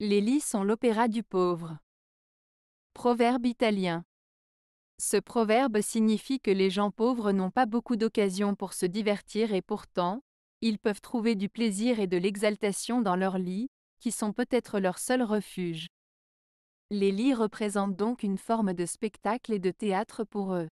Les lits sont l'opéra du pauvre. Proverbe italien. Ce proverbe signifie que les gens pauvres n'ont pas beaucoup d'occasion pour se divertir et pourtant, ils peuvent trouver du plaisir et de l'exaltation dans leurs lits, qui sont peut-être leur seul refuge. Les lits représentent donc une forme de spectacle et de théâtre pour eux.